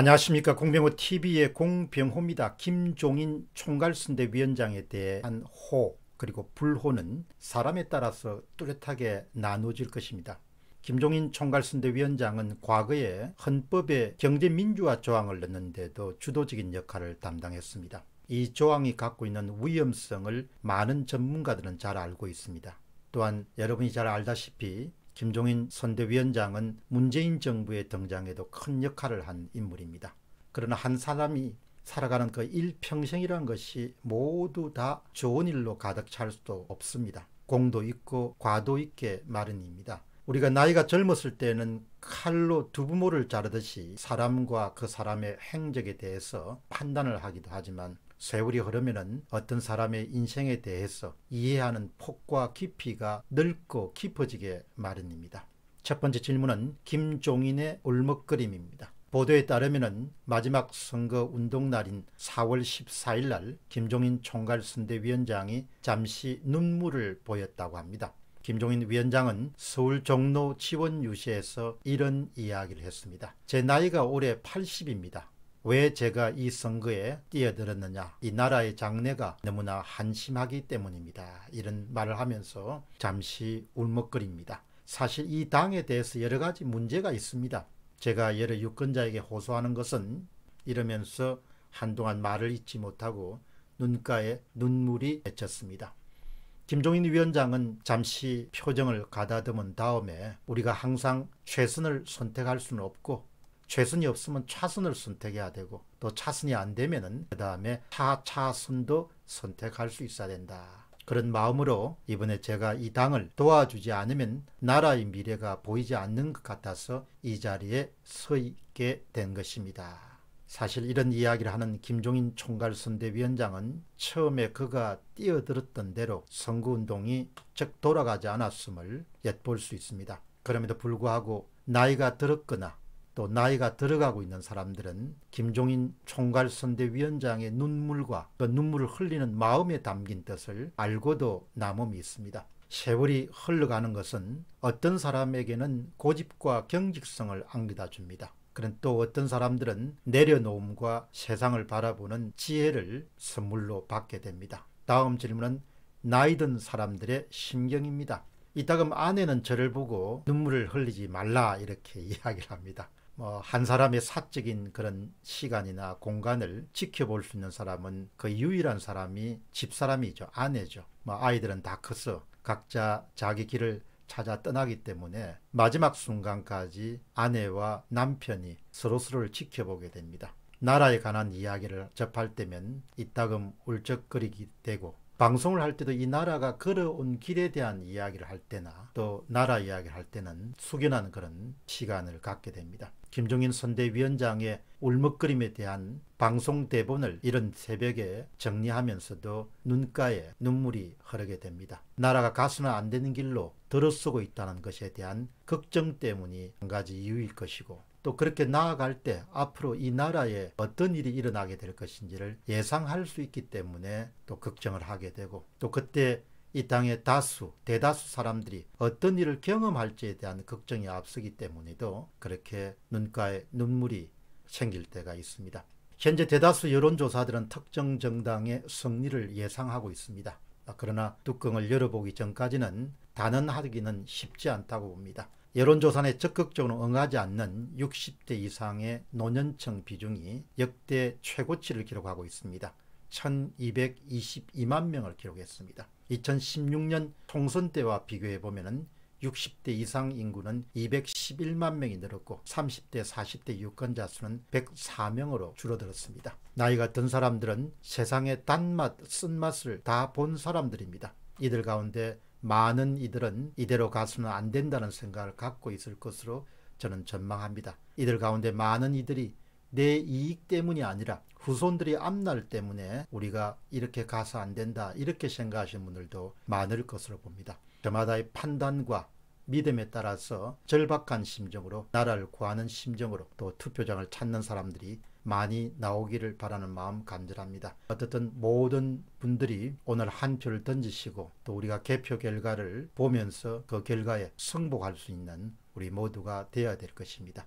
안녕하십니까 공병호 TV의 공병호입니다. 김종인 총괄순대위원장에 대한 호 그리고 불호는 사람에 따라서 뚜렷하게 나눠질 것입니다. 김종인 총괄순대위원장은 과거에 헌법에 경제민주화 조항을 넣는데도 주도적인 역할을 담당했습니다. 이 조항이 갖고 있는 위험성을 많은 전문가들은 잘 알고 있습니다. 또한 여러분이 잘 알다시피 김종인 선대위원장은 문재인 정부의 등장에도 큰 역할을 한 인물입니다. 그러나 한 사람이 살아가는 그 일평생이란 것이 모두 다 좋은 일로 가득 찰 수도 없습니다. 공도 있고 과도 있게 마련입니다. 우리가 나이가 젊었을 때는 칼로 두부모를 자르듯이 사람과 그 사람의 행적에 대해서 판단을 하기도 하지만 세월이 흐르면 어떤 사람의 인생에 대해서 이해하는 폭과 깊이가 넓고 깊어지게 마련입니다. 첫 번째 질문은 김종인의 울먹거림입니다. 보도에 따르면 마지막 선거 운동 날인 4월 14일 날 김종인 총괄 선대위원장이 잠시 눈물을 보였다고 합니다. 김종인 위원장은 서울 종로 지원 유시에서 이런 이야기를 했습니다. 제 나이가 올해 80입니다. 왜 제가 이 선거에 뛰어들었느냐 이 나라의 장래가 너무나 한심하기 때문입니다 이런 말을 하면서 잠시 울먹거립니다 사실 이 당에 대해서 여러 가지 문제가 있습니다 제가 여러 유권자에게 호소하는 것은 이러면서 한동안 말을 잊지 못하고 눈가에 눈물이 맺혔습니다 김종인 위원장은 잠시 표정을 가다듬은 다음에 우리가 항상 최선을 선택할 수는 없고 최선이 없으면 차선을 선택해야 되고 또 차선이 안 되면은 그 다음에 차차선도 선택할 수 있어야 된다. 그런 마음으로 이번에 제가 이 당을 도와주지 않으면 나라의 미래가 보이지 않는 것 같아서 이 자리에 서 있게 된 것입니다. 사실 이런 이야기를 하는 김종인 총괄선대위원장은 처음에 그가 뛰어들었던 대로 선거운동이 즉 돌아가지 않았음을 엿볼 수 있습니다. 그럼에도 불구하고 나이가 들었거나 또 나이가 들어가고 있는 사람들은 김종인 총괄선대위원장의 눈물과 그 눈물을 흘리는 마음에 담긴 뜻을 알고도 남음이 있습니다. 세월이 흘러가는 것은 어떤 사람에게는 고집과 경직성을 안겨다 줍니다. 그런 또 어떤 사람들은 내려놓음과 세상을 바라보는 지혜를 선물로 받게 됩니다. 다음 질문은 나이 든 사람들의 심경입니다. 이따금 아내는 저를 보고 눈물을 흘리지 말라 이렇게 이야기를 합니다. 뭐한 사람의 사적인 그런 시간이나 공간을 지켜볼 수 있는 사람은 그 유일한 사람이 집사람이죠. 아내죠. 뭐 아이들은 다 커서 각자 자기 길을 찾아 떠나기 때문에 마지막 순간까지 아내와 남편이 서로서로를 지켜보게 됩니다. 나라에 관한 이야기를 접할 때면 이따금 울적거리게 되고 방송을 할 때도 이 나라가 걸어온 길에 대한 이야기를 할 때나 또 나라 이야기를 할 때는 숙연한 그런 시간을 갖게 됩니다. 김종인 선대위원장의 울먹거림에 대한 방송 대본을 이런 새벽에 정리하면서도 눈가에 눈물이 흐르게 됩니다. 나라가 가서는 안 되는 길로 들어서고 있다는 것에 대한 걱정 때문이 한 가지 이유일 것이고 또 그렇게 나아갈 때 앞으로 이 나라에 어떤 일이 일어나게 될 것인지를 예상할 수 있기 때문에 또 걱정을 하게 되고 또 그때 이 땅의 다수, 대다수 사람들이 어떤 일을 경험할지에 대한 걱정이 앞서기 때문에도 그렇게 눈가에 눈물이 생길 때가 있습니다. 현재 대다수 여론조사들은 특정 정당의 승리를 예상하고 있습니다. 그러나 뚜껑을 열어보기 전까지는 단언하기는 쉽지 않다고 봅니다. 여론조사에 적극적으로 응하지 않는 60대 이상의 노년층 비중이 역대 최고치를 기록하고 있습니다. 1222만 명을 기록했습니다. 2016년 총선 때와 비교해 보면 60대 이상 인구는 211만 명이 늘었고 30대 40대 유권자 수는 104명으로 줄어들었습니다. 나이가 든 사람들은 세상의 단맛 쓴맛을 다 본 사람들입니다. 이들 가운데 많은 이들은 이대로 가서는 안 된다는 생각을 갖고 있을 것으로 저는 전망합니다. 이들 가운데 많은 이들이 내 이익 때문이 아니라 후손들의 앞날 때문에 우리가 이렇게 가서 안 된다 이렇게 생각하시는 분들도 많을 것으로 봅니다. 저마다의 판단과 믿음에 따라서 절박한 심정으로 나라를 구하는 심정으로 또 투표장을 찾는 사람들이 많이 나오기를 바라는 마음 간절합니다. 어쨌든 모든 분들이 오늘 한 표를 던지시고 또 우리가 개표 결과를 보면서 그 결과에 승복할 수 있는 우리 모두가 되어야 될 것입니다.